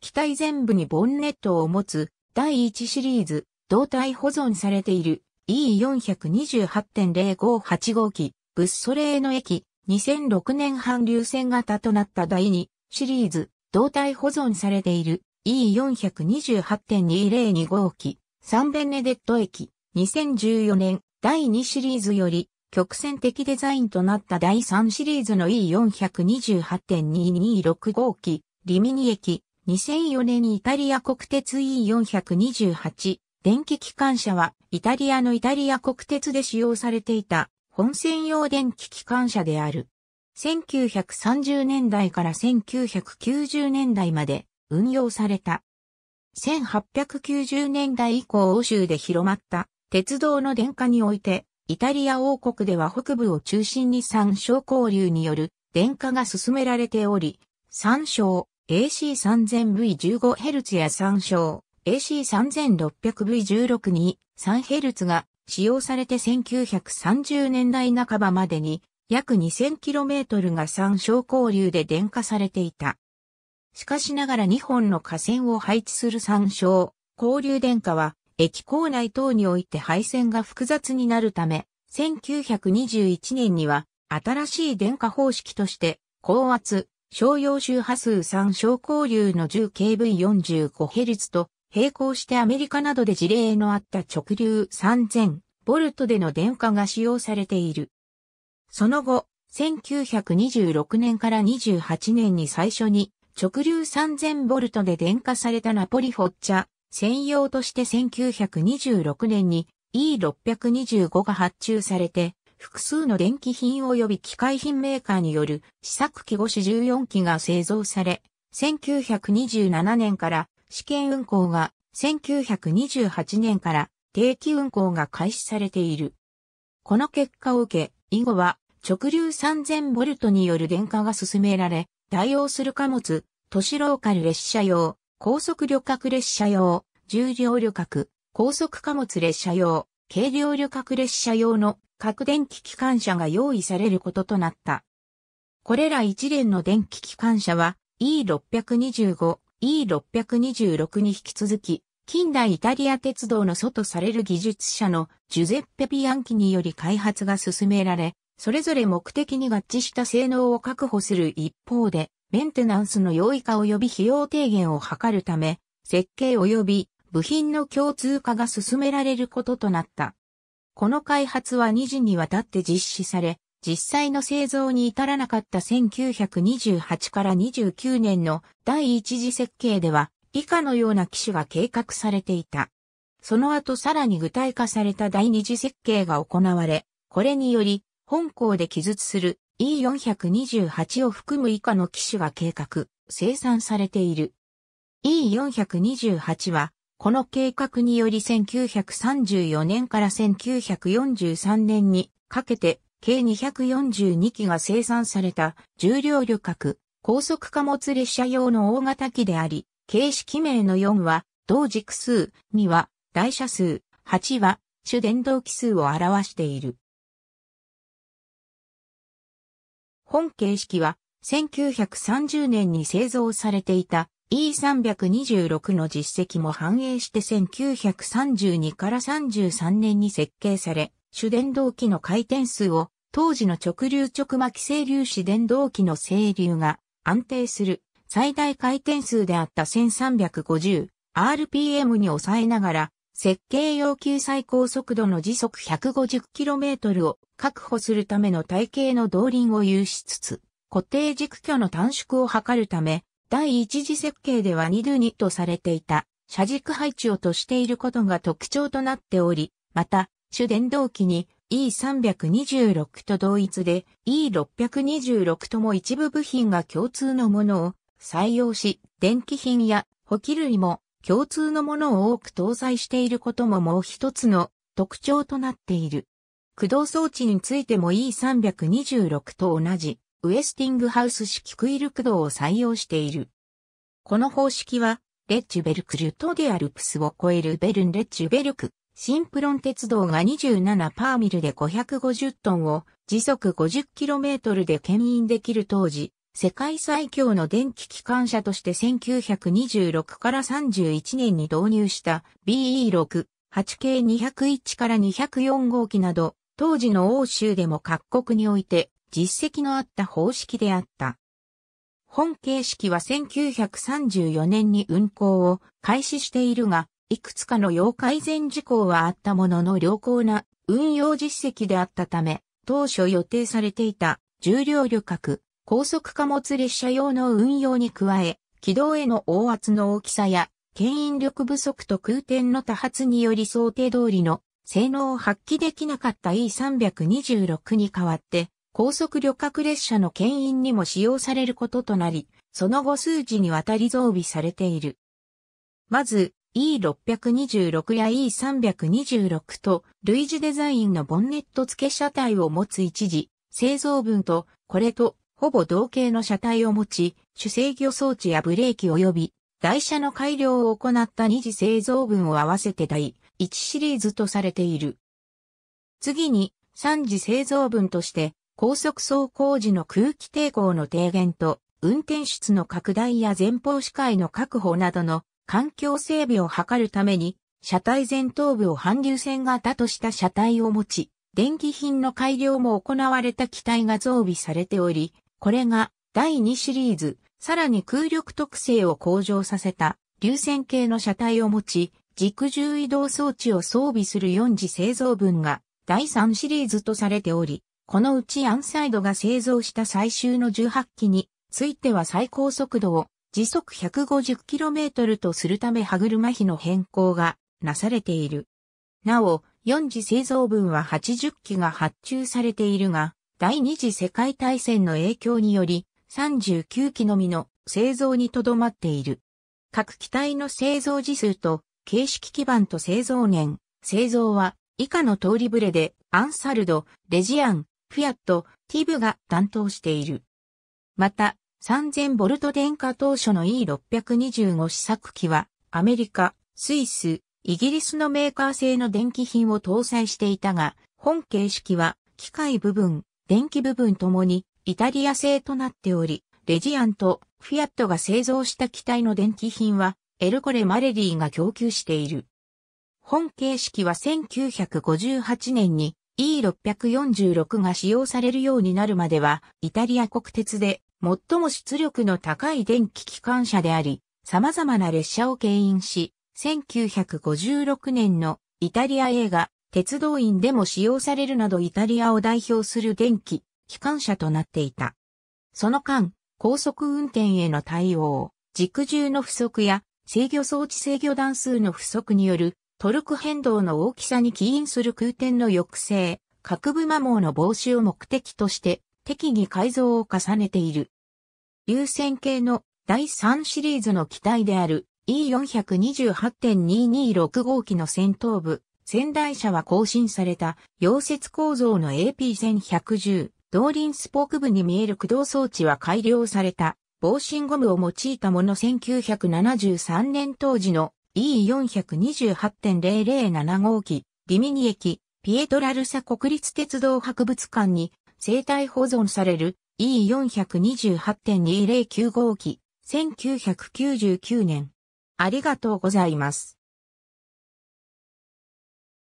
機体全部にボンネットを持つ第1シリーズ、胴体保存されている E428.058 号機、ブッソレーの駅、2006年半流線型となった第2シリーズ、胴体保存されている E428.202 号機、サンベネデット駅、2014年第2シリーズより曲線的デザインとなった第3シリーズの E428.226 号機、リミニ駅、2004年にイタリア国鉄 E428 電気機関車はイタリアのイタリア国鉄で使用されていた本線用電気機関車である。1930年代から1990年代まで運用された。1890年代以降欧州で広まった鉄道の電化において、イタリア王国では北部を中心に三小交流による電化が進められており、三小、AC3000V15Hz や参照 AC3600V16 に 3Hz が使用されて1930年代半ばまでに約 2000km が参照交流で電化されていた。しかしながら2本の河川を配置する参照交流電化は駅構内等において配線が複雑になるため、1921年には新しい電化方式として高圧、商用周波数3小交流の 10kV45Hz と並行してアメリカなどで事例のあった直流 3000V での電化が使用されている。その後、1926年から28年に最初に直流 3000V で電化されたナポリフォッチャ専用として1926年に E625 が発注されて複数の電気品及び機械品メーカーによる試作機5種14機が製造され、1927年から試験運行が、1928年から定期運行が開始されている。この結果を受け、以後は直流3 0 0 0トによる電化が進められ、代用する貨物、都市ローカル列車用、高速旅客列車用、重量旅客、高速貨物列車用、軽量旅客列車用の各電気機関車が用意されることとなった。これら一連の電気機関車は E625、E626 に引き続き、近代イタリア鉄道の祖とされる技術者のジュゼッペ・ビアンキにより開発が進められ、それぞれ目的に合致した性能を確保する一方で、メンテナンスの容易化及び費用低減を図るため、設計及び部品の共通化が進められることとなった。この開発は2次にわたって実施され、実際の製造に至らなかった1928から29年の第一次設計では、以下のような機種が計画されていた。その後さらに具体化された第二次設計が行われ、これにより、本校で記述する E428 を含む以下の機種が計画、生産されている。E428 はこの計画により1934年から1943年にかけて計242機が生産された重量旅客高速貨物列車用の大型機であり、形式名の4は同軸数、2は台車数、8は主電動機数を表している。本形式は1930年に製造されていた E326 の実績も反映して1932から33年に設計され、主電動機の回転数を当時の直流直巻整流子電動機の整流が安定する最大回転数であった 1350rpm に抑えながら、設計要求最高速度の時速 150km を確保するための体系の動輪を有しつつ、固定軸距の短縮を図るため、第一次設計では2度にとされていた、車軸配置をとしていることが特徴となっており、また、主電動機に E326 と同一で E626 とも一部部品が共通のものを採用し、電気品や補給類も共通のものを多く搭載していることももう一つの特徴となっている。駆動装置についても E326 と同じウエスティングハウス式クイル駆動を採用している。この方式は、レッチュベルクルトデアルプスを超えるベルンレッチュベルク、シンプロン鉄道が27パーミルで550トンを時速 50km で牽引できる当時、世界最強の電気機関車として1926から31年に導入した BE6、8K201 から204号機など、当時の欧州でも各国において実績のあった方式であった。本形式は1934年に運行を開始しているが、いくつかの要改善事項はあったものの良好な運用実績であったため、当初予定されていた重量旅客、高速貨物列車用の運用に加え、軌道への大圧の大きさや、牽引力不足と空転の多発により想定通りの性能を発揮できなかった E326 に代わって、高速旅客列車の牽引にも使用されることとなり、その後数字にわたり増備されている。まず、E626 や E326 と類似デザインのボンネット付け車体を持つ一時、製造分と、これとほぼ同型の車体を持ち、主制御装置やブレーキ及び台車の改良を行った二次製造分を合わせて第1シリーズとされている。次に3次製造分として高速走行時の空気抵抗の低減と、運転室の拡大や前方視界の確保などの環境整備を図るために、車体前頭部を反流線型とした車体を持ち、電気品の改良も行われた機体が増備されており、これが第2シリーズ、さらに空力特性を向上させた流線形の車体を持ち、軸重移動装置を装備する4次製造分が第3シリーズとされており、このうちアンサイドが製造した最終の18機については最高速度を時速 150km とするため歯車比の変更がなされている。なお、4次製造分は80機が発注されているが、第二次世界大戦の影響により39機のみの製造にとどまっている。各機体の製造時数と形式基盤と製造年、製造は以下の通りブレでアンサルド、レジアン、フィアット、ティブが担当している。また、3000ボルト電化当初の E625 試作機は、アメリカ、スイス、イギリスのメーカー製の電気品を搭載していたが、本形式は、機械部分、電気部分ともに、イタリア製となっており、レジアンとフィアットが製造した機体の電気品は、エルコレ・マレリーが供給している。本形式は1958年に E646 が使用されるようになるまでは、イタリア国鉄で最も出力の高い電気機関車であり、様々な列車を牽引し、1956年のイタリア映画、鉄道員でも使用されるなどイタリアを代表する電気、機関車となっていた。その間、高速運転への対応、軸重の不足や制御装置制御段数の不足によるトルク変動の大きさに起因する空転の抑制、核部摩耗の防止を目的として適宜改造を重ねている。流線系の第3シリーズの機体である E428.2265 号機の先頭部、仙台車は更新された溶接構造の AP1110、動輪スポーク部に見える駆動装置は改良された防振ゴムを用いたもの1973年当時の e 4 2 8 0 0 7号機、ビミニ駅、ピエトラルサ国立鉄道博物館に生体保存される e 4 2 8 2 0 9号機、1999年。ありがとうございます。